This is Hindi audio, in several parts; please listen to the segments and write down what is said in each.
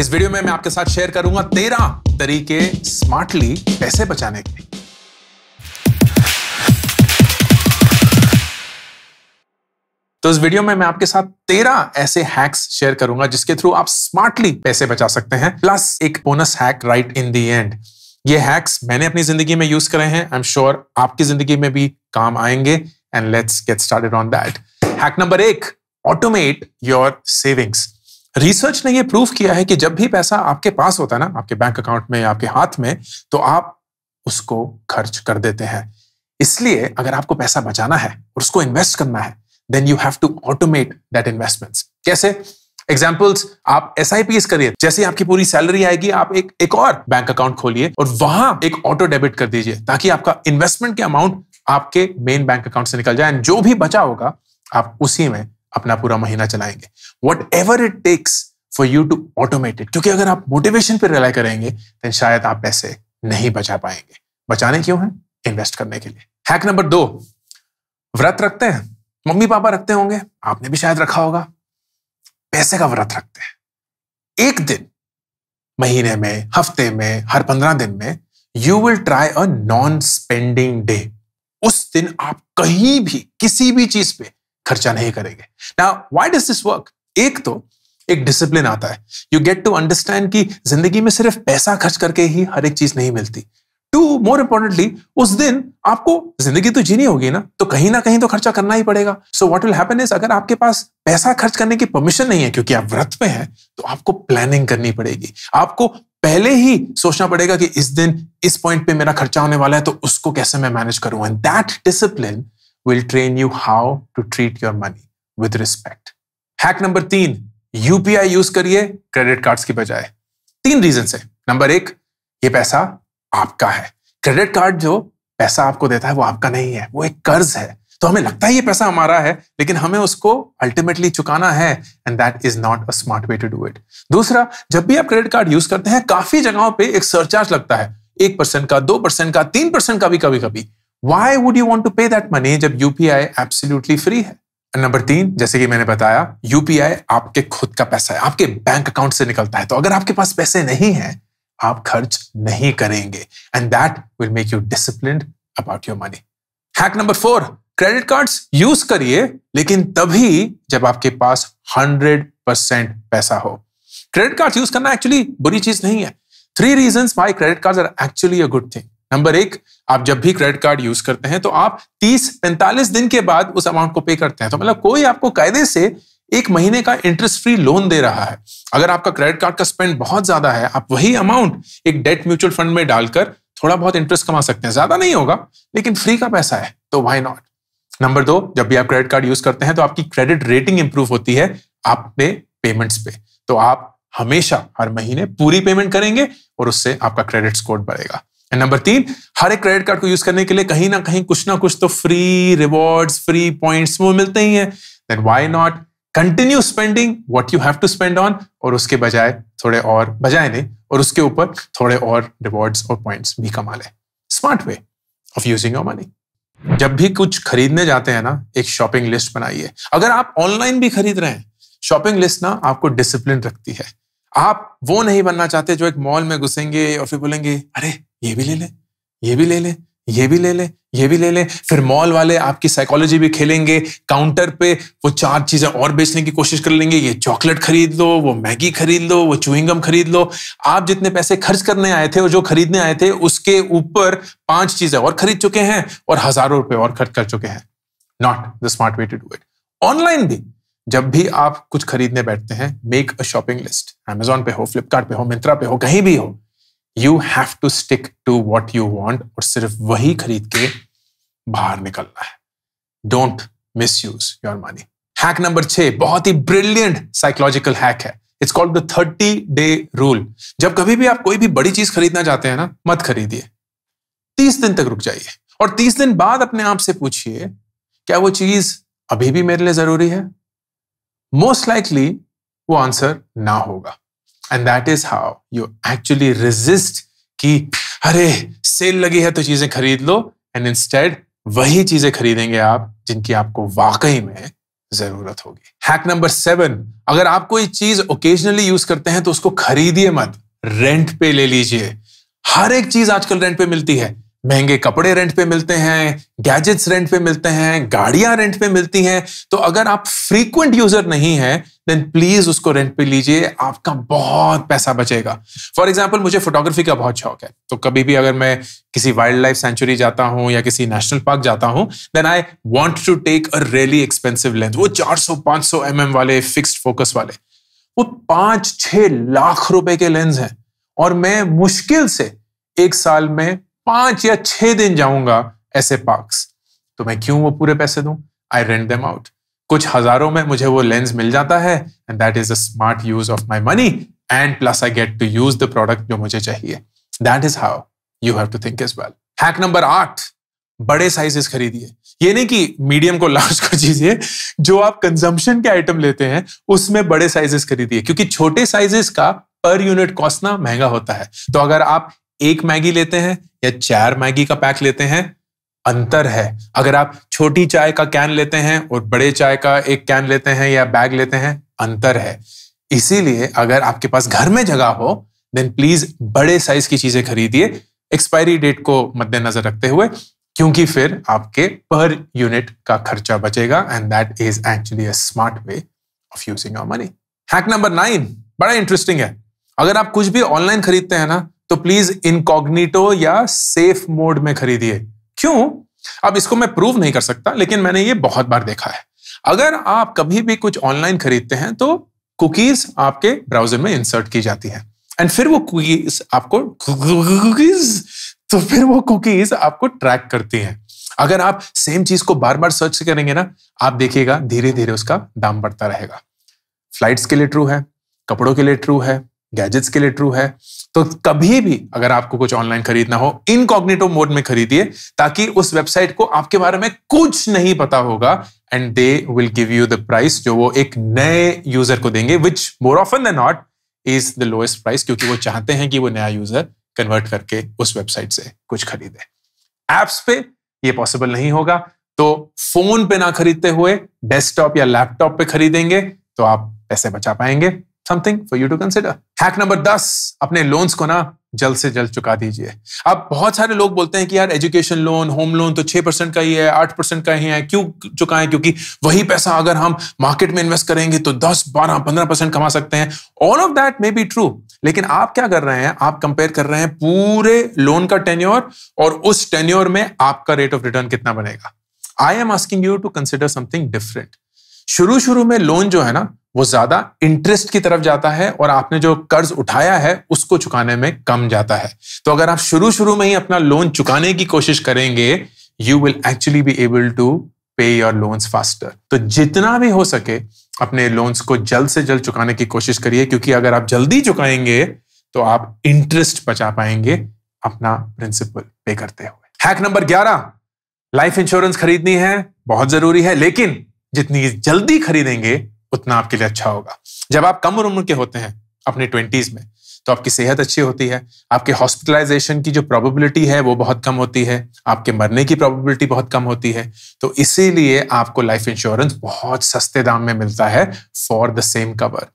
इस वीडियो में मैं आपके साथ शेयर करूंगा तेरह तरीके स्मार्टली पैसे बचाने के तो इस वीडियो में मैं आपके साथ तेरह ऐसे हैक्स शेयर करूंगा जिसके थ्रू आप स्मार्टली पैसे बचा सकते हैं प्लस एक bonus hack right in the end ये हैक्स मैंने अपनी जिंदगी में यूज करे हैं आई एम श्योर आपकी जिंदगी में भी काम आएंगे and let's get started on that hack number एक ऑटोमेट योर सेविंग्स रिसर्च ने ये प्रूव किया है कि जब भी पैसा आपके पास होता है ना आपके बैंक अकाउंट में आपके हाथ में तो आप उसको खर्च कर देते हैं इसलिए अगर आपको पैसा बचाना है और उसको इन्वेस्ट करना है then you have to automate that investments कैसे एग्जाम्पल्स आप एस आई पी करिए जैसे आपकी पूरी सैलरी आएगी आप एक एक और बैंक अकाउंट खोलिए और वहां एक ऑटो डेबिट कर दीजिए ताकि आपका इन्वेस्टमेंट के अमाउंट आपके मेन बैंक अकाउंट से निकल जाए एंड जो भी बचा होगा आप उसी में अपना पूरा महीना चलाएंगे whatever it takes for you to automate it क्योंकि अगर आप मोटिवेशन पर रिलाई करेंगे तो शायद आप पैसे नहीं बचा पाएंगे बचाने क्यों है इन्वेस्ट करने के लिए हैक नंबर दो व्रत रखते हैं मम्मी पापा रखते होंगे आपने भी शायद रखा होगा पैसे का व्रत रखते हैं एक दिन महीने में हफ्ते में हर पंद्रह दिन में you will try a non spending day उस दिन आप कहीं भी किसी भी चीज पे खर्चा नहीं करेंगे ना वाई डज दिस वर्क एक तो एक डिसिप्लिन आता है यू गेट टू अंडरस्टैंड कि जिंदगी में सिर्फ पैसा खर्च करके ही हर एक चीज नहीं मिलती टू मोर इंपॉर्टेंटली उस दिन आपको जिंदगी तो जीनी होगी ना तो कहीं ना कहीं तो खर्चा करना ही पड़ेगा so what will happen is अगर आपके पास पैसा खर्च करने की परमिशन नहीं है क्योंकि आप व्रत में हैं तो आपको प्लानिंग करनी पड़ेगी आपको पहले ही सोचना पड़ेगा कि इस दिन इस पॉइंट पे मेरा खर्चा होने वाला है तो उसको कैसे मैं मैनेज करूं and that discipline will train you how to treat your money with respect. Hack number तीन यूपीआई यूज करिए क्रेडिट कार्ड की बजाय तीन रीजन से नंबर एक ये पैसा आपका है क्रेडिट कार्ड जो पैसा आपको देता है वो आपका नहीं है वो एक कर्ज है तो हमें लगता है ये पैसा हमारा है लेकिन हमें उसको अल्टीमेटली चुकाना है and that is not a smart way to do it दूसरा जब भी आप क्रेडिट कार्ड यूज करते हैं काफी जगहों पे एक सरचार्ज लगता है एक परसेंट का दो परसेंट का तीन परसेंट का भी कभी कभी why would you want to pay that money जब यूपीआई एब्सोल्यूटली फ्री है नंबर तीन जैसे कि मैंने बताया यूपीआई आपके खुद का पैसा है आपके बैंक अकाउंट से निकलता है तो अगर आपके पास पैसे नहीं है आप खर्च नहीं करेंगे and that will make you discipline about your money hack number four credit cards use करिए लेकिन तभी जब आपके पास हंड्रेड परसेंट पैसा हो क्रेडिट कार्ड यूज करना एक्चुअली बुरी चीज नहीं है three reason my credit card are actually a good thing number एक आप जब भी क्रेडिट कार्ड यूज करते हैं तो आप 30 45 दिन के बाद उस अमाउंट को पे करते हैं तो मतलब कोई आपको कायदे से एक महीने का इंटरेस्ट फ्री लोन दे रहा है अगर आपका क्रेडिट कार्ड का स्पेंड बहुत ज्यादा है आप वही अमाउंट एक डेट म्यूचुअल फंड में डालकर थोड़ा बहुत इंटरेस्ट कमा सकते हैं ज्यादा नहीं होगा लेकिन फ्री का पैसा है तो वाई नॉट नंबर दो जब भी आप क्रेडिट कार्ड यूज करते हैं तो आपकी क्रेडिट रेटिंग इंप्रूव होती है आपने पेमेंट्स पे तो आप हमेशा हर महीने पूरी पेमेंट करेंगे और उससे आपका क्रेडिट स्कोर बढ़ेगा एंड नंबर तीन हर एक क्रेडिट कार्ड को यूज करने के लिए कहीं ना कहीं कुछ ना कुछ तो फ्री रिवॉर्ड्स फ्री पॉइंट्स वो मिलते ही है then why not continue spending what you have to spend on और उसके बजाय थोड़े और बजाय नहीं और उसके ऊपर थोड़े और रिवॉर्ड्स और पॉइंट्स भी कमा लें smart way of using your money जब भी कुछ खरीदने जाते हैं ना एक शॉपिंग लिस्ट बनाइए अगर आप ऑनलाइन भी खरीद रहे हैं शॉपिंग लिस्ट ना आपको डिसिप्लिन रखती है आप वो नहीं बनना चाहते जो एक मॉल में घुसेंगे और फिर बोलेंगे अरे ये भी ले ले ये भी ले ले ये भी ले ले ये भी ले ले फिर मॉल वाले आपकी साइकोलॉजी भी खेलेंगे काउंटर पे वो चार चीजें और बेचने की कोशिश कर लेंगे ये चॉकलेट खरीद लो वो मैगी खरीद लो वो चुविंगम खरीद लो आप जितने पैसे खर्च करने आए थे और जो खरीदने आए थे उसके ऊपर पांच चीजें और खरीद चुके हैं और हजारों रुपए और खर्च कर चुके हैं not the smart way to do it online भी जब भी आप कुछ खरीदने बैठते हैं make a shopping list Amazon पे हो फ्लिपकार्ट हो मिंत्रा पे हो कहीं भी हो you have to stick to what you want और सिर्फ वही खरीद के बाहर निकलना है don't misuse your money hack number छह बहुत ही ब्रिलियंट साइकोलॉजिकल हैक है it's called the thirty day rule जब कभी भी आप कोई भी बड़ी चीज खरीदना चाहते हैं ना मत खरीदिए तीस दिन तक रुक जाइए और तीस दिन बाद अपने आप से पूछिए क्या वो चीज अभी भी मेरे लिए जरूरी है मोस्ट लाइकली वो आंसर ना होगा and that is how you actually resist कि अरे सेल लगी है तो चीजें खरीद लो एंड इंस्टेड वही चीजें खरीदेंगे आप जिनकी आपको वाकई में जरूरत होगी हैक नंबर सेवन अगर आप कोई चीज ओकेजनली यूज करते हैं तो उसको खरीदिए मत रेंट पे ले लीजिए हर एक चीज आजकल रेंट पे मिलती है महंगे कपड़े रेंट पे मिलते हैं गैजेट्स रेंट पे मिलते हैं गाड़ियां रेंट पे मिलती हैं तो अगर आप फ्रीक्वेंट यूजर नहीं है देन प्लीज उसको रेंट पे लीजिए आपका बहुत पैसा बचेगा फॉर एग्जाम्पल मुझे फोटोग्राफी का बहुत शौक है तो कभी भी अगर मैं किसी वाइल्ड लाइफ सेंचुरी जाता हूँ या किसी नेशनल पार्क जाता हूँ then I want to take a really expensive lens वो सौ एम एम mm वाले फिक्स फोकस वाले वो पांच छह लाख रुपए के लेंस हैं और मैं मुश्किल से एक साल में पांच या छह दिन जाऊंगा ऐसे पार्क्स तो मैं क्यों वो पूरे पैसे दू आई रेंट देम आउट कुछ हजारों में मुझे वो लेंस मिल जाता है and that is a smart use of my money and plus I get to use the product जो मुझे चाहिए that is how you have to think is well hack number आठ बड़े साइजेस खरीदिए ये नहीं कि मीडियम को लार्ज कर दीजिए जो आप कंजम्पशन के आइटम लेते हैं उसमें बड़े साइजेस खरीदिए क्योंकि छोटे साइजेस का पर यूनिट कॉस्ट ना महंगा होता है तो अगर आप एक मैगी लेते हैं या चार मैगी का पैक लेते हैं अंतर है अगर आप छोटी चाय का कैन लेते हैं और बड़े चाय का एक कैन लेते हैं या बैग लेते हैं अंतर है इसीलिए अगर आपके पास घर में जगह हो देन प्लीज बड़े साइज की चीजें खरीदिए एक्सपायरी डेट को मद्देनजर रखते हुए क्योंकि फिर आपके पर यूनिट का खर्चा बचेगा and that is actually a smart way of using your money hack number nine बड़ा इंटरेस्टिंग है अगर आप कुछ भी ऑनलाइन खरीदते हैं ना प्लीज इनकॉग्निटो या सेफ मोड में खरीदिए क्यों अब इसको मैं प्रूव नहीं कर सकता लेकिन मैंने ये बहुत बार देखा है अगर आप कभी भी कुछ ऑनलाइन खरीदते हैं तो कुकीज आपके ब्राउजर में इंसर्ट की जाती है एंड फिर वो कुकीज आपको कुकीज तो फिर वो कुकीज आपको ट्रैक करती हैं अगर आप सेम चीज को बार बार सर्च करेंगे ना आप देखिएगा धीरे धीरे उसका दाम बढ़ता रहेगा फ्लाइट्स के लिए ट्रू है कपड़ों के लिए ट्रू है गैजेट्स के लिए ट्रू है तो कभी भी अगर आपको कुछ ऑनलाइन खरीदना हो इनकॉग्निटो मोड में खरीदिए ताकि उस वेबसाइट को आपके बारे में कुछ नहीं पता होगा and they will give you the price जो वो एक नए यूजर को देंगे which more often than not is the lowest price क्योंकि वो चाहते हैं कि वो नया यूजर कन्वर्ट करके उस वेबसाइट से कुछ खरीदे एप्स पे ये पॉसिबल नहीं होगा तो फोन पे ना खरीदते हुए डेस्कटॉप या लैपटॉप पे खरीदेंगे तो आप पैसे बचा पाएंगे something for you to consider hack number दस अपने लोन्स को ना जल्द से जल्द चुका दीजिए अब बहुत सारे लोग बोलते हैं कि यार एजुकेशन लोन होम लोन तो छह परसेंट का ही है आठ परसेंट का ही है क्यों चुकाएं क्योंकि वही पैसा अगर हम मार्केट में इन्वेस्ट करेंगे तो दस बारह पंद्रह परसेंट कमा सकते हैं all of that may be true लेकिन आप क्या कर रहे हैं आप कंपेयर कर रहे हैं पूरे लोन का टेन्योर और उस टेन्योर में आपका रेट ऑफ रिटर्न कितना बनेगा I am asking you to consider something different शुरू शुरू में लोन जो है ना वो ज्यादा इंटरेस्ट की तरफ जाता है और आपने जो कर्ज उठाया है उसको चुकाने में कम जाता है तो अगर आप शुरू शुरू में ही अपना लोन चुकाने की कोशिश करेंगे you will actually be able to pay your loans faster तो जितना भी हो सके अपने लोन्स को जल्द से जल्द चुकाने की कोशिश करिए क्योंकि अगर आप जल्दी चुकाएंगे तो आप इंटरेस्ट बचा पाएंगे अपना प्रिंसिपल पे करते हुए हैक नंबर ग्यारह लाइफ इंश्योरेंस खरीदनी है बहुत जरूरी है लेकिन जितनी जल्दी खरीदेंगे उतना आपके लिए अच्छा होगा जब आप कम उम्र के होते हैं अपने ट्वेंटीज़ में तो आपकी सेहत अच्छी होती है आपके हॉस्पिटलाइजेशन की जो प्रोबेबिलिटी है वो बहुत कम होती है आपके मरने की प्रोबेबिलिटी बहुत कम होती है तो इसीलिए आपको लाइफ इंश्योरेंस बहुत सस्ते दाम में मिलता है फॉर द सेम कवर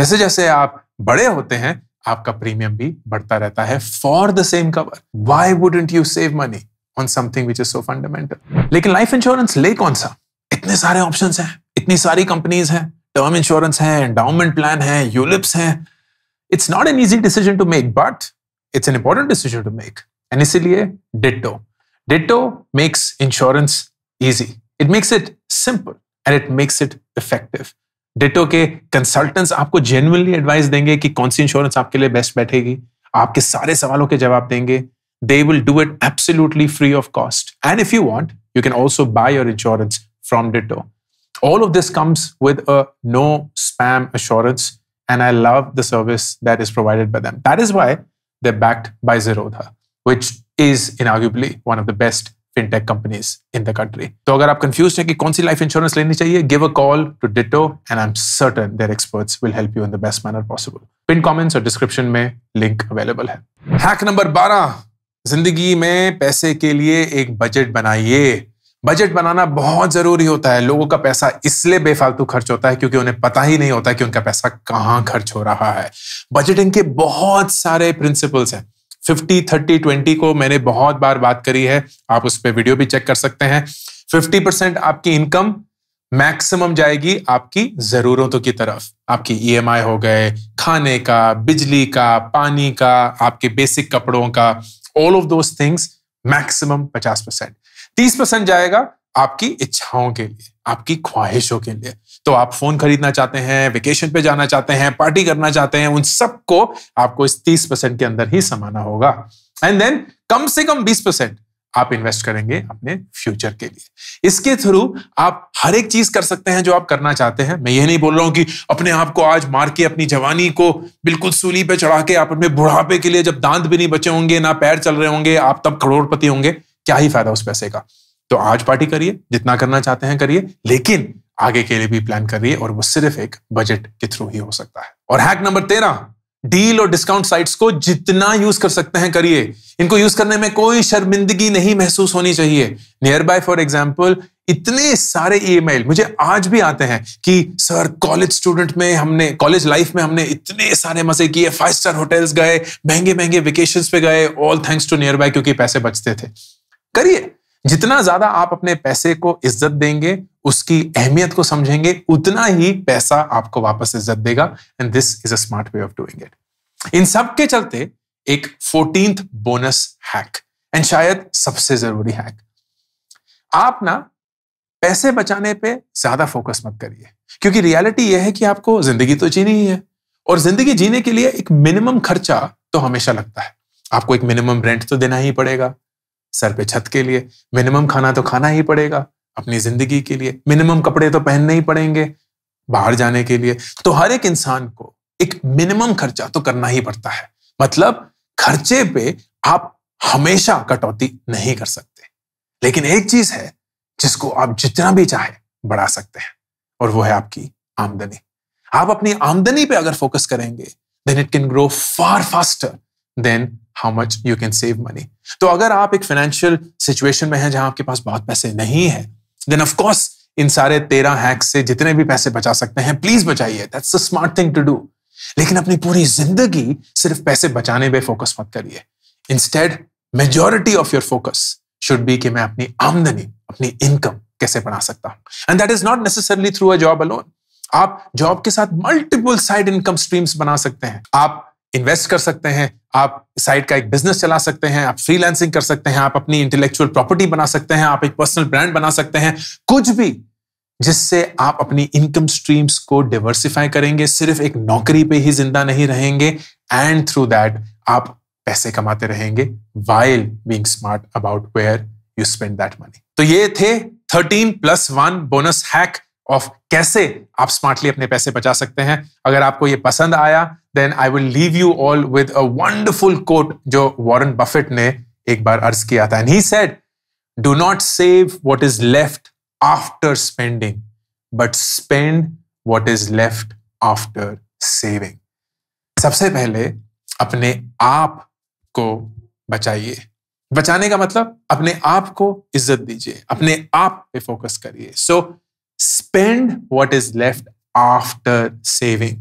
जैसे जैसे आप बड़े होते हैं आपका प्रीमियम भी बढ़ता रहता है for the same cover why wouldn't you save money on something which is so fundamental लेकिन लाइफ इंश्योरेंस ले कौन सा इतने सारे ऑप्शन हैं इतनी सारी कंपनीज हैं टर्म इंश्योरेंस है एंडाउमेंट प्लान है यूलिप्स है it's not an easy decision to make but it's an important decision to make and इसीलिए Ditto Ditto makes insurance easy it makes it simple and it makes it effective Ditto के कंसल्टेंट्स आपको जेन्युनली एडवाइस देंगे कि कौन सी इंश्योरेंस आपके लिए बेस्ट बैठेगी आपके सारे सवालों के जवाब देंगे they will do it absolutely free of cost and if you want you can also buy your insurance from Ditto All of this comes with a no spam assurance, and I love the service that is provided by them. That is why they're backed by Zerodha, which is inarguably one of the best fintech companies in the country. So, if you're confused about which कौन सी लाइफ इंश्योरेंस लेनी चाहिए give a call to Ditto and I am certain their experts will help you in the best manner possible pin comments और डिस्क्रिप्शन में लिंक अवेलेबल है हैक 12 जिंदगी में पैसे के लिए एक बजट बनाइए बजट बनाना बहुत जरूरी होता है लोगों का पैसा इसलिए बेफालतू खर्च होता है क्योंकि उन्हें पता ही नहीं होता कि उनका पैसा कहाँ खर्च हो रहा है बजटिंग के बहुत सारे प्रिंसिपल्स हैं फिफ्टी थर्टी ट्वेंटी को मैंने बहुत बार बात करी है आप उस पर वीडियो भी चेक कर सकते हैं फिफ्टी परसेंट आपकी इनकम मैक्सिमम जाएगी आपकी ज़रूरतों की तरफ आपकी ईएमआई e हो गए खाने का बिजली का पानी का आपके बेसिक कपड़ों का all of those things maximum पचास परसेंट तीस परसेंट जाएगा आपकी इच्छाओं के लिए आपकी ख्वाहिशों के लिए तो आप फोन खरीदना चाहते हैं वेकेशन पे जाना चाहते हैं पार्टी करना चाहते हैं उन सबको आपको इस तीस परसेंट के अंदर ही समाना होगा एंड देन कम से कम बीस परसेंट आप इन्वेस्ट करेंगे अपने फ्यूचर के लिए इसके थ्रू आप हर एक चीज कर सकते हैं जो आप करना चाहते हैं मैं ये नहीं बोल रहा हूं कि अपने आप को आज मार के अपनी जवानी को बिल्कुल सूली पे चढ़ा के आप अपने बुढ़ापे के लिए जब दांत भी नहीं बचे होंगे ना पैर चल रहे होंगे आप तब करोड़पति होंगे क्या ही फायदा उस पैसे का तो आज पार्टी करिए जितना करना चाहते हैं करिए लेकिन आगे के लिए भी प्लान करिए और वो सिर्फ एक बजट के थ्रू ही हो सकता है और हैक नंबर तेरह डील और डिस्काउंट साइट्स को जितना यूज कर सकते हैं करिए इनको यूज करने में कोई शर्मिंदगी नहीं महसूस होनी चाहिए नियर बाय फॉर एग्जाम्पल इतने सारे ईमेल मुझे आज भी आते हैं कि सर कॉलेज स्टूडेंट में हमने कॉलेज लाइफ में हमने इतने सारे मजे किए फाइव स्टार होटल्स गए महंगे महंगे वेकेशन पे गए all thanks to nearbuy क्योंकि पैसे बचते थे करिए जितना ज्यादा आप अपने पैसे को इज्जत देंगे उसकी अहमियत को समझेंगे उतना ही पैसा आपको वापस इज्जत देगा and this is a smart way of doing it इन सब के चलते एक फोर्टीन बोनस हैक एंड शायद सबसे जरूरी हैक आप ना पैसे बचाने पे ज्यादा फोकस मत करिए क्योंकि रियलिटी यह है कि आपको जिंदगी तो जीनी ही है और जिंदगी जीने के लिए एक मिनिमम खर्चा तो हमेशा लगता है आपको एक मिनिमम रेंट तो देना ही पड़ेगा सर पे छत के लिए मिनिमम खाना तो खाना ही पड़ेगा अपनी जिंदगी के लिए मिनिमम कपड़े तो पहनने ही पड़ेंगे बाहर जाने के लिए तो हर एक इंसान को एक मिनिमम खर्चा तो करना ही पड़ता है मतलब खर्चे पे आप हमेशा कटौती नहीं कर सकते लेकिन एक चीज है जिसको आप जितना भी चाहे बढ़ा सकते हैं और वो है आपकी आमदनी आप अपनी आमदनी पे अगर फोकस करेंगे then it can grow far faster than how much you can save money तो अगर आप एक फाइनेंशियल सिचुएशन में हैं जहां आपके पास बहुत पैसे नहीं है देन ऑफकोर्स इन सारे तेरह हैक्स से जितने भी पैसे बचा सकते हैं प्लीज बचाइए that's a smart thing to do लेकिन अपनी पूरी जिंदगी सिर्फ पैसे बचाने पे फोकस मत करिए instead majority of your focus should be कि मैं अपनी आमदनी अपनी इनकम कैसे बढ़ा सकता हूं and that is not necessarily through a job alone आप जॉब के साथ मल्टीपल साइड इनकम स्ट्रीम्स बना सकते हैं आप इन्वेस्ट कर सकते हैं आप साइड का एक बिजनेस चला सकते हैं आप फ्रीलांसिंग कर सकते हैं आप अपनी इंटेलेक्चुअल प्रॉपर्टी बना सकते हैं आप एक पर्सनल ब्रांड बना सकते हैं कुछ भी जिससे आप अपनी इनकम स्ट्रीम्स को डिवर्सिफाई करेंगे सिर्फ एक नौकरी पे ही जिंदा नहीं रहेंगे एंड थ्रू दैट आप पैसे कमाते रहेंगे while being smart about where you spend that money तो ये थे thirteen plus one bonus hack of कैसे आप स्मार्टली अपने पैसे बचा सकते हैं अगर आपको ये पसंद आया then I will leave you all with a wonderful quote जो वॉरेन बफेट ने एक बार अर्ज किया था and he said do not save what is left after spending but spend what is left after saving सबसे पहले अपने आप को बचाइए बचाने का मतलब अपने आप को इज्जत दीजिए अपने आप पे फोकस करिए so so, spend what is left after saving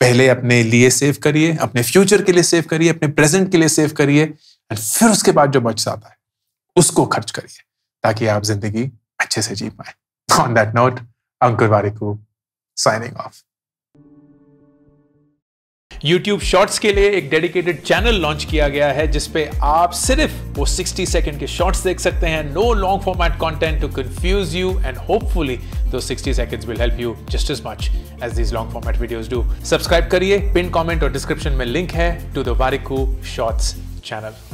पहले अपने लिए सेव करिए अपने फ्यूचर के लिए सेव करिए अपने प्रेजेंट के लिए सेव करिए एंड फिर उसके बाद जो बच जाता है उसको खर्च करिए ताकि आप जिंदगी अच्छे से जी पाए on that note Ankur Warikoo signing off YouTube Shorts के लिए एक डेडिकेटेड चैनल लॉन्च किया गया है जिसपे आप सिर्फ वो 60 सेकेंड के शॉर्ट्स देख सकते हैं no long format content to confuse you and hopefully those 60 seconds will help you just as much as these long format videos do subscribe करिए पिन कॉमेंट और डिस्क्रिप्शन में लिंक है to the Warikoo shorts channel